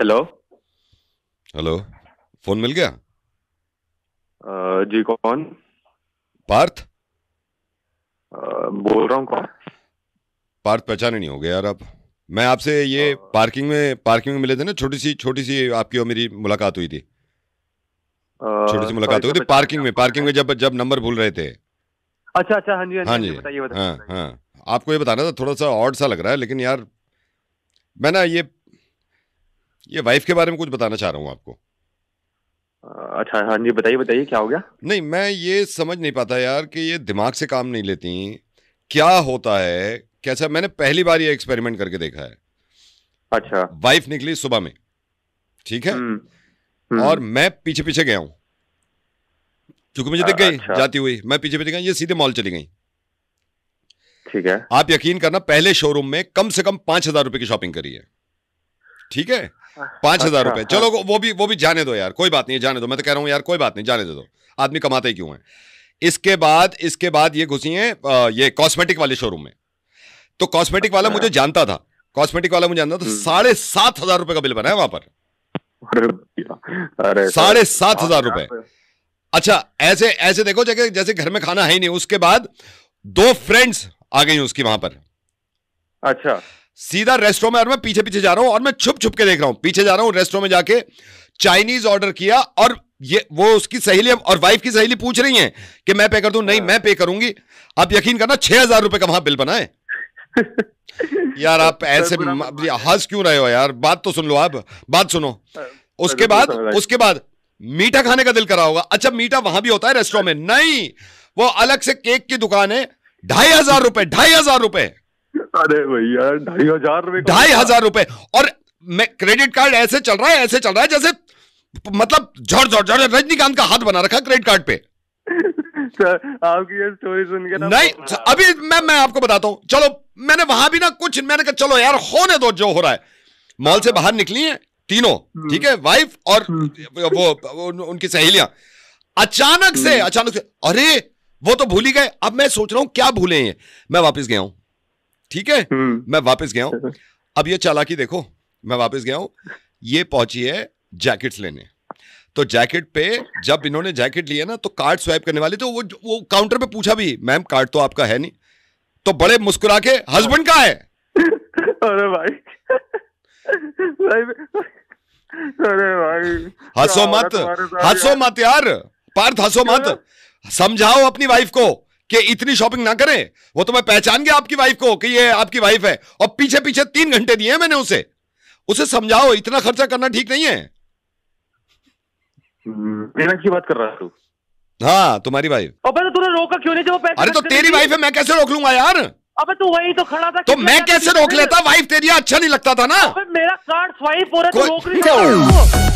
Hello hello phone मिल गया uh, जी कौन Partha uh, बोल रहा हूँ कौन पार्थ पहचाने नहीं हो गया यार आप मैं आपसे ये uh, पार्किंग में पार्किंग में मिले थे ना छोटी सी छोटी सी आपकी और मेरी मुलाकात हुई थी uh, छोटी सी मुलाकात हुई थी पार्किंग में पार्किंग में जब जब नंबर भूल रहे थे अच्छा अच्छा हाँ जी हाँ जी हाँ हाँ बताइए हाँ हाँ आपको ये बताना था थोड़ा सा ऑड सा लग रहा है लेकिन यार मैं ना ये ये वाइफ के बारे में कुछ बताना चाह रहा हूँ आपको अच्छा हाँ जी बताइए बताइए क्या हो गया नहीं मैं ये समझ नहीं पाता यार कि ये दिमाग से काम नहीं लेती क्या होता है कैसा मैंने पहली बार ये एक्सपेरिमेंट करके देखा है अच्छा वाइफ निकली सुबह में ठीक है हुँ, हम्म, हुँ. हम्म। और मैं पीछे पीछे गया हूं क्योंकि मुझे दिख गई अच्छा। जाती हुई मैं पीछे पीछे गई ये सीधे मॉल चली गई ठीक है आप यकीन करना पहले शोरूम में कम से कम पांच हजार रुपए की शॉपिंग करी है ठीक है पांच हजार अच्छा, रुपए हाँ। चलो वो भी वो भी जाने दो यार कोई बात नहीं जाने दो मैं तो कह रहा हूँ यार कोई बात नहीं जाने दे दो आदमी कमाते क्यों है इसके बाद इसके बाद ये घुसी है ये कॉस्मेटिक वाले शोरूम में तो कॉस्मेटिक अच्छा। वाला मुझे जानता था कॉस्मेटिक वाला मुझे जानता था साढ़े सात हजार रुपए का बिल बना है वहां पर साढ़े सात हजार रुपए अच्छा ऐसे ऐसे देखो जैसे जैसे घर में खाना है ही नहीं उसके बाद दो फ्रेंड्स आ गई उसकी वहां पर अच्छा सीधा रेस्टोरेंट में और मैं पीछे पीछे जा रहा हूं और मैं छुप छुप के देख रहा हूं पीछे जा रहा हूं रेस्टोरेंट में जाके चाइनीज ऑर्डर किया और ये वो उसकी सहेली और वाइफ की सहेली पूछ रही है कि मैं पे कर दू नहीं मैं पे करूंगी आप यकीन करना छह हजार रुपए का वहां बिल बनाए यार आप ऐसे हंस क्यों रहे हो यार बात तो सुन लो आप बात सुनो उसके बाद उसके बाद मीठा खाने का दिल करा होगा अच्छा मीठा वहां भी होता है रेस्टोरों में नहीं वो अलग से केक की दुकान है ढाई हजार रुपए ढाई हजार रुपए अरे भैया ढाई हजार रुपए ढाई हजार रुपए और मैं क्रेडिट कार्ड ऐसे चल रहा है ऐसे चल रहा है जैसे मतलब झड़ झड़ झड़ रजनीकांत का हाथ बना रखा क्रेडिट कार्ड पे आपकी ये स्टोरी सुन के नहीं अभी मैं मैं आपको बताता हूँ चलो मैंने वहां भी ना कुछ मैंने कहा चलो यार होने दो जो हो रहा है मॉल से बाहर निकली है तीनों हम्म। ठीक है वाइफ और हम्म। वो, वो उनकी सहेलियां अचानक से हम्म। अचानक से अरे वो तो भूल ही गए अब मैं सोच रहा हूँ क्या भूले हैं मैं वापस गया हूँ ठीक है हम्म। मैं वापस गया हूं अब ये चालाकी देखो मैं वापस गया हूं ये पहुंची है जैकेट्स लेने तो जैकेट पे जब इन्होंने जैकेट लिया ना तो कार्ड स्वाइप करने वाले तो वो वो काउंटर पे पूछा भी मैम कार्ड तो आपका है नहीं तो बड़े मुस्कुरा के हस्बैंड का है अरे भाई अरे भाई हंसो मत हंसो मत यार पार्थ हंसो मत समझाओ अपनी वाइफ को कि इतनी शॉपिंग ना करें वो तो मैं पहचान गया आपकी वाइफ को कि ये आपकी वाइफ है और पीछे पीछे तीन घंटे दिए मैंने उसे उसे समझाओ इतना खर्चा करना ठीक नहीं है हम्म, की बात कर रहा तू हाँ तुम्हारी वाइफ अबे तो तूने रोका क्यों नहीं जब वो अरे तो तेरी वाइफ है मैं कैसे रोक लूंगा यार अबे तू वही तो खड़ा था तो मैं कैसे रोक लेता वाइफ तेरी अच्छा नहीं लगता था ना मेरा कार्ड स्वाइप हो रहा है रोक नहीं